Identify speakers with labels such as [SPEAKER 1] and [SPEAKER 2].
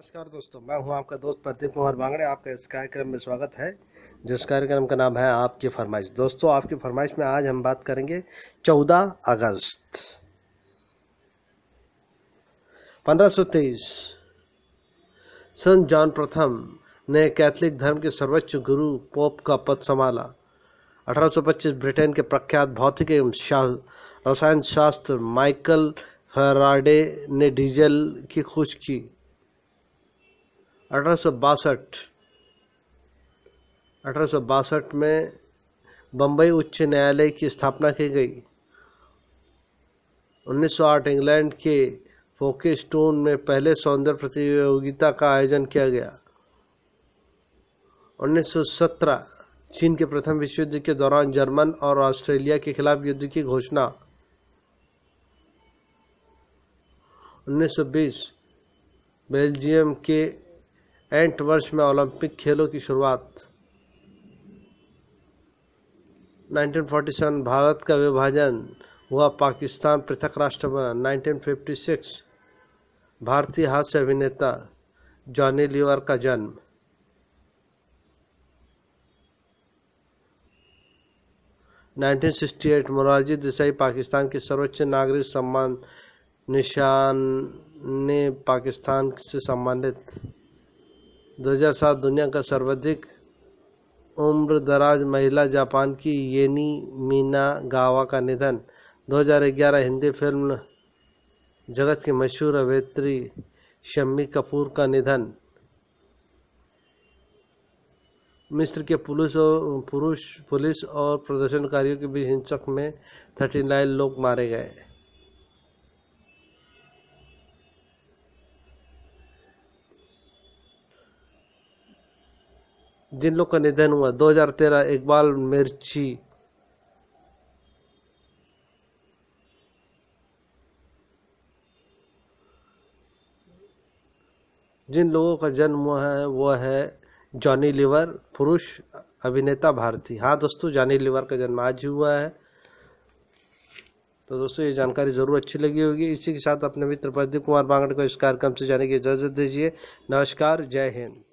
[SPEAKER 1] नमस्कार दोस्तों मैं हूं आपका दोस्त प्रदीप कुमार बांगड़े आपका इस कार्यक्रम में स्वागत है जिस कार्यक्रम का नाम है आपकी फरमाइश दोस्तों आपकी फरमाइश में आज हम बात करेंगे 14 अगस्त 1523 संत जॉन प्रथम ने कैथलिक धर्म के सर्वोच्च गुरु पोप का पद संभाला 1825 ब्रिटेन के प्रख्यात भौतिक एवं रसायन शास्त्र माइकल फराडे ने डीजल की खोज की अठारह सौ में बम्बई उच्च न्यायालय की स्थापना की गई 1908 इंग्लैंड के फोके स्टोन में पहले सौंदर्य प्रतियोगिता का आयोजन किया गया 1917 चीन के प्रथम विश्व युद्ध के दौरान जर्मन और ऑस्ट्रेलिया के खिलाफ युद्ध की घोषणा 1920 बेल्जियम के एंट वर्ष में ओलंपिक खेलों की शुरुआत 1947 भारत का विभाजन हुआ पाकिस्तान पृथक राष्ट्र बना 1956 भारतीय हास्य अभिनेता जॉनी लीवर का जन्म nineteen sixty eight Morarji Desai Pakistan के सर्वोच्च नागरिक सम्मान निशान ने पाकिस्तान से सम्मानित 2007 दुनिया का सर्वाधिक उम्र दराज महिला जापान की येनी मीना गावा का निधन 2011 हिंदी फिल्म जगत की मशहूर अभिनेत्री शम्मी कपूर का निधन मिस्र के पुलिस और पुरुष पुलिस और प्रदर्शनकारियों के बीच हिंसक में थर्टी नाइन लोग मारे गए जिन लोग का निधन हुआ 2013 इकबाल मिर्ची जिन लोगों का जन्म हुआ है वो है जॉनी लिवर पुरुष अभिनेता भारती हाँ दोस्तों जॉनी लिवर का जन्म आज ही हुआ है तो दोस्तों ये जानकारी जरूर अच्छी लगी होगी इसी के साथ अपने मित्र प्रदीप कुमार बांगड़ को इस कार्यक्रम से जाने की इजाज़त दीजिए नमस्कार जय हिंद